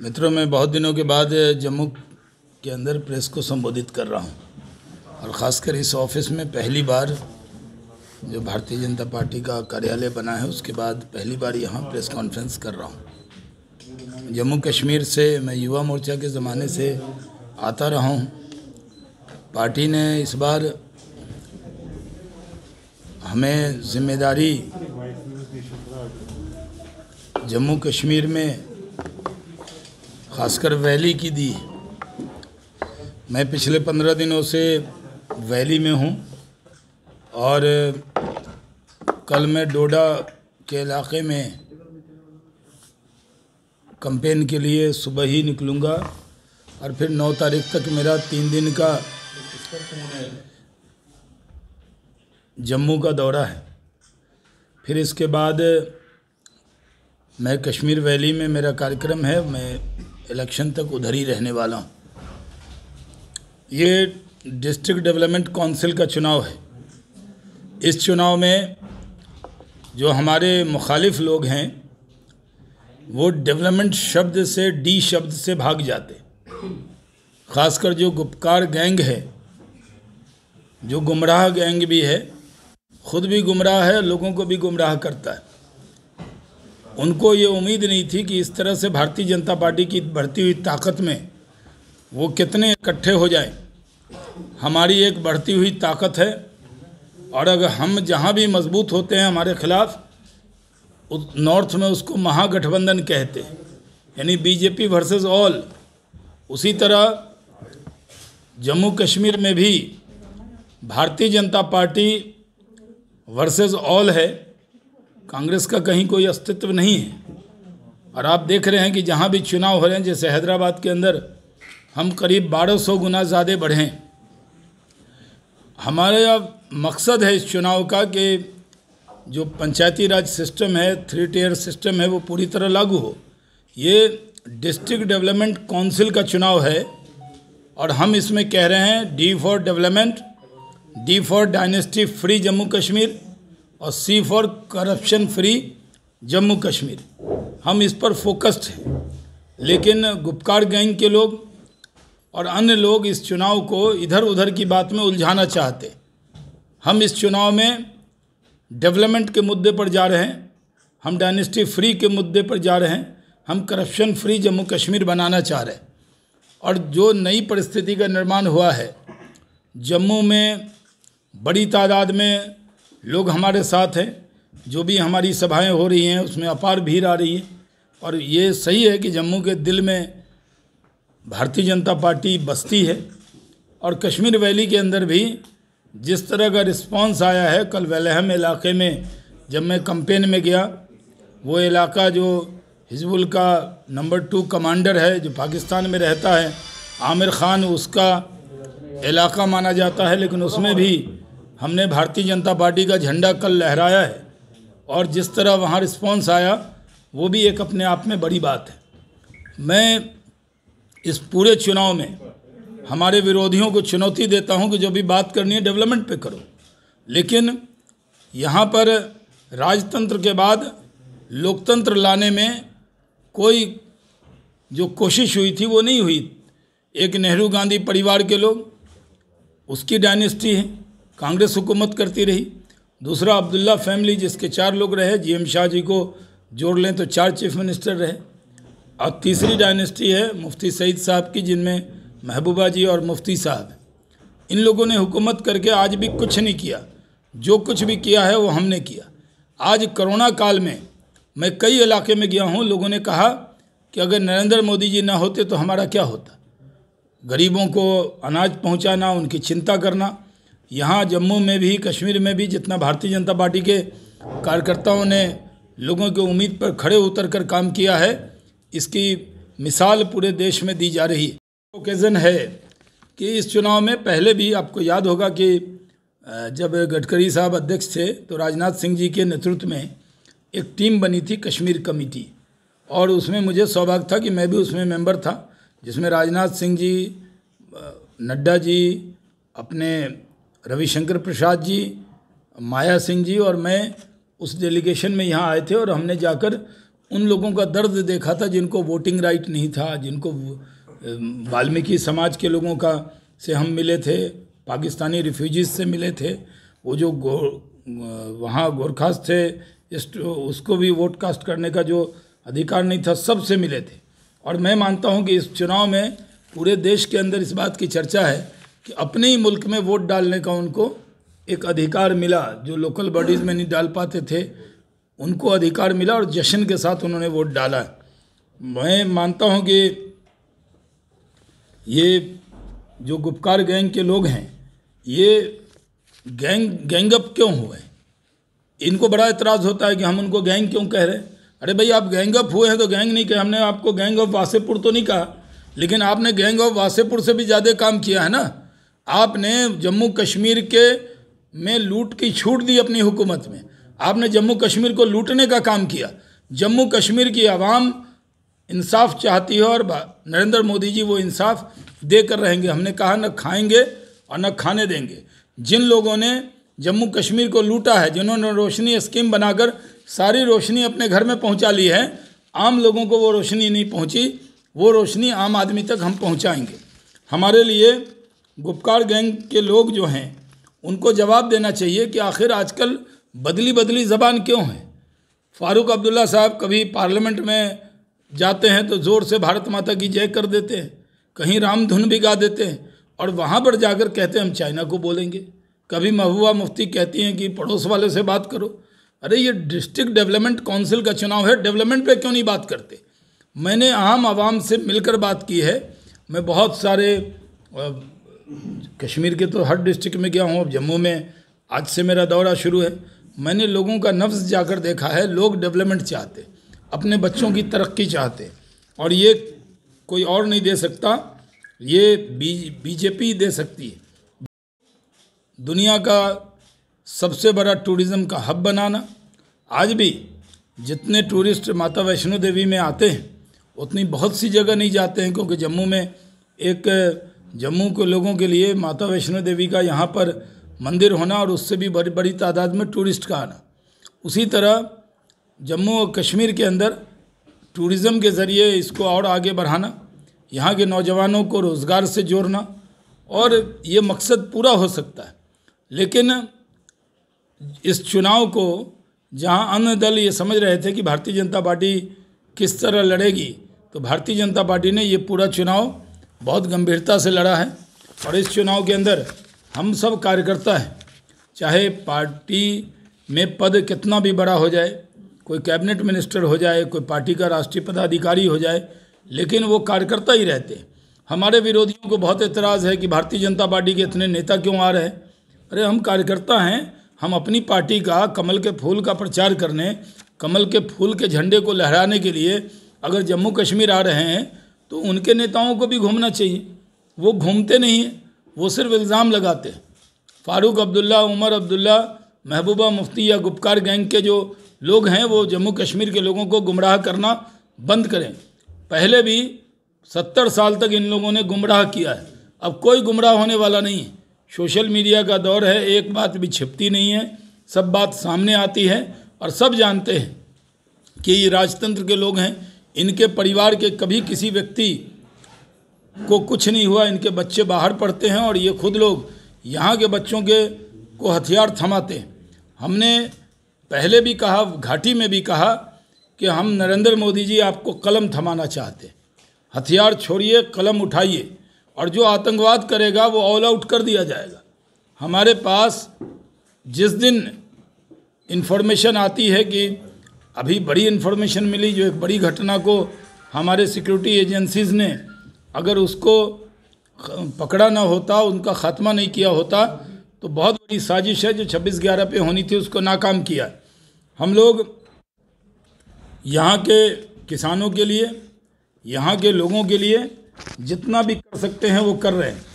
मित्रों मैं बहुत दिनों के बाद जम्मू के अंदर प्रेस को संबोधित कर रहा हूँ और ख़ासकर इस ऑफिस में पहली बार जो भारतीय जनता पार्टी का कार्यालय बना है उसके बाद पहली बार यहाँ प्रेस कॉन्फ्रेंस कर रहा हूँ जम्मू कश्मीर से मैं युवा मोर्चा के ज़माने से आता रहा हूँ पार्टी ने इस बार हमें जिम्मेदारी जम्मू कश्मीर में खासकर वैली की दी मैं पिछले पंद्रह दिनों से वैली में हूँ और कल मैं डोडा के इलाके में कंपेन के लिए सुबह ही निकलूँगा और फिर नौ तारीख तक मेरा तीन दिन का जम्मू का दौरा है फिर इसके बाद मैं कश्मीर वैली में मेरा कार्यक्रम है मैं इलेक्शन तक उधर ही रहने वाला हूँ ये डिस्ट्रिक्ट डेवलपमेंट काउंसिल का चुनाव है इस चुनाव में जो हमारे मुखालिफ लोग हैं वो डेवलपमेंट शब्द से डी शब्द से भाग जाते खासकर जो गुप्कार गैंग है जो गुमराह गैंग भी है खुद भी गुमराह है लोगों को भी गुमराह करता है उनको ये उम्मीद नहीं थी कि इस तरह से भारतीय जनता पार्टी की बढ़ती हुई ताकत में वो कितने इकट्ठे हो जाए हमारी एक बढ़ती हुई ताकत है और अगर हम जहाँ भी मजबूत होते हैं हमारे खिलाफ नॉर्थ में उसको महागठबंधन कहते हैं यानी बीजेपी वर्सेस ऑल उसी तरह जम्मू कश्मीर में भी भारतीय जनता पार्टी वर्सेस ऑल है कांग्रेस का कहीं कोई अस्तित्व नहीं है और आप देख रहे हैं कि जहाँ भी चुनाव हो रहे हैं जैसे हैदराबाद के अंदर हम करीब 1200 गुना ज़्यादा बढ़ें हमारे अब मकसद है इस चुनाव का कि जो पंचायती राज सिस्टम है थ्री टीयर सिस्टम है वो पूरी तरह लागू हो ये डिस्ट्रिक्ट डेवलपमेंट काउंसिल का चुनाव है और हम इसमें कह रहे हैं D for development D for dynasty free Jammu Kashmir और C for corruption free Jammu Kashmir हम इस पर फोकस्ड हैं लेकिन गुप्कार गैंग के लोग और अन्य लोग इस चुनाव को इधर उधर की बात में उलझाना चाहते हम इस चुनाव में डेवलपमेंट के मुद्दे पर जा रहे हैं हम डायनेस्टी फ्री के मुद्दे पर जा रहे हैं हम करप्शन फ्री जम्मू कश्मीर बनाना चाह रहे हैं और जो नई परिस्थिति का निर्माण हुआ है जम्मू में बड़ी तादाद में लोग हमारे साथ हैं जो भी हमारी सभाएं हो रही हैं उसमें अपार भीड़ आ रही है और ये सही है कि जम्मू के दिल में भारतीय जनता पार्टी बस्ती है और कश्मीर वैली के अंदर भी जिस तरह का रिस्पांस आया है कल वलहम इलाके में जब मैं कंपेन में गया वो इलाका जो हिजबुल का नंबर टू कमांडर है जो पाकिस्तान में रहता है आमिर ख़ान उसका इलाका माना जाता है लेकिन उसमें भी हमने भारतीय जनता पार्टी का झंडा कल लहराया है और जिस तरह वहाँ रिस्पॉन्स आया वो भी एक अपने आप में बड़ी बात है मैं इस पूरे चुनाव में हमारे विरोधियों को चुनौती देता हूँ कि जो भी बात करनी है डेवलपमेंट पे करो लेकिन यहाँ पर राजतंत्र के बाद लोकतंत्र लाने में कोई जो कोशिश हुई थी वो नहीं हुई एक नेहरू गांधी परिवार के लोग उसकी डायनेस्टी है कांग्रेस हुकूमत करती रही दूसरा अब्दुल्ला फैमिली जिसके चार लोग रहे जी एम शाह जी को जोड़ लें तो चार चीफ मिनिस्टर रहे और तीसरी डायनेस्टी है मुफ्ती सईद साहब की जिनमें महबूबा जी और मुफ्ती साहब इन लोगों ने हुकूमत करके आज भी कुछ नहीं किया जो कुछ भी किया है वो हमने किया आज करोना काल में मैं कई इलाके में गया हूँ लोगों ने कहा कि अगर नरेंद्र मोदी जी ना होते तो हमारा क्या होता गरीबों को अनाज पहुँचाना उनकी चिंता करना यहाँ जम्मू में भी कश्मीर में भी जितना भारतीय जनता पार्टी के कार्यकर्ताओं ने लोगों के उम्मीद पर खड़े उतर कर काम किया है इसकी मिसाल पूरे देश में दी जा रही ओकेज़न है कि इस चुनाव में पहले भी आपको याद होगा कि जब गडकरी साहब अध्यक्ष थे तो राजनाथ सिंह जी के नेतृत्व में एक टीम बनी थी कश्मीर कमेटी और उसमें मुझे सौभाग्य था कि मैं भी उसमें मेंबर था जिसमें राजनाथ सिंह जी नड्डा जी अपने रविशंकर प्रसाद जी माया सिंह जी और मैं उस डेलीगेशन में यहाँ आए थे और हमने जाकर उन लोगों का दर्द देखा था जिनको वोटिंग राइट नहीं था जिनको वाल्मीकि समाज के लोगों का से हम मिले थे पाकिस्तानी रिफ्यूजीज से मिले थे वो जो गो, वहाँ गोरखास्त थे उसको भी वोट कास्ट करने का जो अधिकार नहीं था सबसे मिले थे और मैं मानता हूँ कि इस चुनाव में पूरे देश के अंदर इस बात की चर्चा है कि अपने ही मुल्क में वोट डालने का उनको एक अधिकार मिला जो लोकल बॉडीज़ में नहीं डाल पाते थे उनको अधिकार मिला और जश्न के साथ उन्होंने वोट डाला मैं मानता हूं कि ये जो गुप्कार गैंग के लोग हैं ये गैंग गैंगअप क्यों हुए इनको बड़ा इतराज़ होता है कि हम उनको गैंग क्यों कह रहे हैं अरे भाई आप गैंगअप हुए हैं तो गैंग नहीं कहे हमने आपको गैंग ऑफ वासेपुर तो नहीं कहा लेकिन आपने गैंग ऑफ वासेपुर से भी ज़्यादा काम किया है ना आपने जम्मू कश्मीर के में लूट की छूट दी अपनी हुकूमत में आपने जम्मू कश्मीर को लूटने का काम किया जम्मू कश्मीर की आवाम इंसाफ चाहती है और नरेंद्र मोदी जी वो इंसाफ दे कर रहेंगे हमने कहा न खाएंगे और न खाने देंगे जिन लोगों ने जम्मू कश्मीर को लूटा है जिन्होंने रोशनी स्कीम बनाकर सारी रोशनी अपने घर में पहुंचा ली है आम लोगों को वो रोशनी नहीं पहुंची वो रोशनी आम आदमी तक हम पहुंचाएंगे हमारे लिए गुपकार गैंग के लोग जो हैं उनको जवाब देना चाहिए कि आखिर आजकल बदली बदली ज़बान क्यों है फारूक अब्दुल्ला साहब कभी पार्लियामेंट में जाते हैं तो ज़ोर से भारत माता की जय कर देते हैं कहीं रामधुन भी गा देते हैं और वहाँ पर जाकर कहते हैं हम चाइना को बोलेंगे कभी महबूबा मुफ्ती कहती हैं कि पड़ोस वाले से बात करो अरे ये डिस्ट्रिक्ट डेवलपमेंट काउंसिल का चुनाव है डेवलपमेंट पे क्यों नहीं बात करते मैंने आम आवाम से मिलकर बात की है मैं बहुत सारे कश्मीर के तो हर डिस्ट्रिक्ट में गया हूँ अब जम्मू में आज से मेरा दौरा शुरू है मैंने लोगों का नफ्स जाकर देखा है लोग डेवलपमेंट चाहते अपने बच्चों की तरक्की चाहते और ये कोई और नहीं दे सकता ये बी बीजेपी दे सकती है दुनिया का सबसे बड़ा टूरिज़्म का हब बनाना आज भी जितने टूरिस्ट माता वैष्णो देवी में आते हैं उतनी बहुत सी जगह नहीं जाते हैं क्योंकि जम्मू में एक जम्मू के लोगों के लिए माता वैष्णो देवी का यहाँ पर मंदिर होना और उससे भी बड़ी बड़ी तादाद में टूरिस्ट का आना उसी तरह जम्मू और कश्मीर के अंदर टूरिज़्म के ज़रिए इसको और आगे बढ़ाना यहाँ के नौजवानों को रोज़गार से जोड़ना और ये मकसद पूरा हो सकता है लेकिन इस चुनाव को जहाँ अन्य दल ये समझ रहे थे कि भारतीय जनता पार्टी किस तरह लड़ेगी तो भारतीय जनता पार्टी ने ये पूरा चुनाव बहुत गंभीरता से लड़ा है और इस चुनाव के अंदर हम सब कार्यकर्ता हैं चाहे पार्टी में पद कितना भी बड़ा हो जाए कोई कैबिनेट मिनिस्टर हो जाए कोई पार्टी का राष्ट्रीय पदाधिकारी हो जाए लेकिन वो कार्यकर्ता ही रहते हैं हमारे विरोधियों को बहुत एतराज़ है कि भारतीय जनता पार्टी के इतने नेता क्यों आ रहे हैं अरे हम कार्यकर्ता हैं हम अपनी पार्टी का कमल के फूल का प्रचार करने कमल के फूल के झंडे को लहराने के लिए अगर जम्मू कश्मीर आ रहे हैं तो उनके नेताओं को भी घूमना चाहिए वो घूमते नहीं हैं वो सिर्फ इल्ज़ाम लगाते हैं फारूक अब्दुल्ला उमर अब्दुल्ला महबूबा मुफ्ती या गुप्कार गैंग के जो लोग हैं वो जम्मू कश्मीर के लोगों को गुमराह करना बंद करें पहले भी सत्तर साल तक इन लोगों ने गुमराह किया है अब कोई गुमराह होने वाला नहीं है सोशल मीडिया का दौर है एक बात भी छिपती नहीं है सब बात सामने आती है और सब जानते हैं कि ये राजतंत्र के लोग हैं इनके परिवार के कभी किसी व्यक्ति को कुछ नहीं हुआ इनके बच्चे बाहर पढ़ते हैं और ये खुद लोग यहाँ के बच्चों के को हथियार थमाते हैं हमने पहले भी कहा घाटी में भी कहा कि हम नरेंद्र मोदी जी आपको कलम थमाना चाहते हैं हथियार छोड़िए कलम उठाइए और जो आतंकवाद करेगा वो ऑल आउट कर दिया जाएगा हमारे पास जिस दिन इन्फॉर्मेशन आती है कि अभी बड़ी इन्फॉर्मेशन मिली जो एक बड़ी घटना को हमारे सिक्योरिटी एजेंसीज़ ने अगर उसको पकड़ा ना होता उनका ख़ात्मा नहीं किया होता तो बहुत बड़ी साजिश है जो छब्बीस ग्यारह पे होनी थी उसको नाकाम किया हम लोग यहाँ के किसानों के लिए यहाँ के लोगों के लिए जितना भी कर सकते हैं वो कर रहे हैं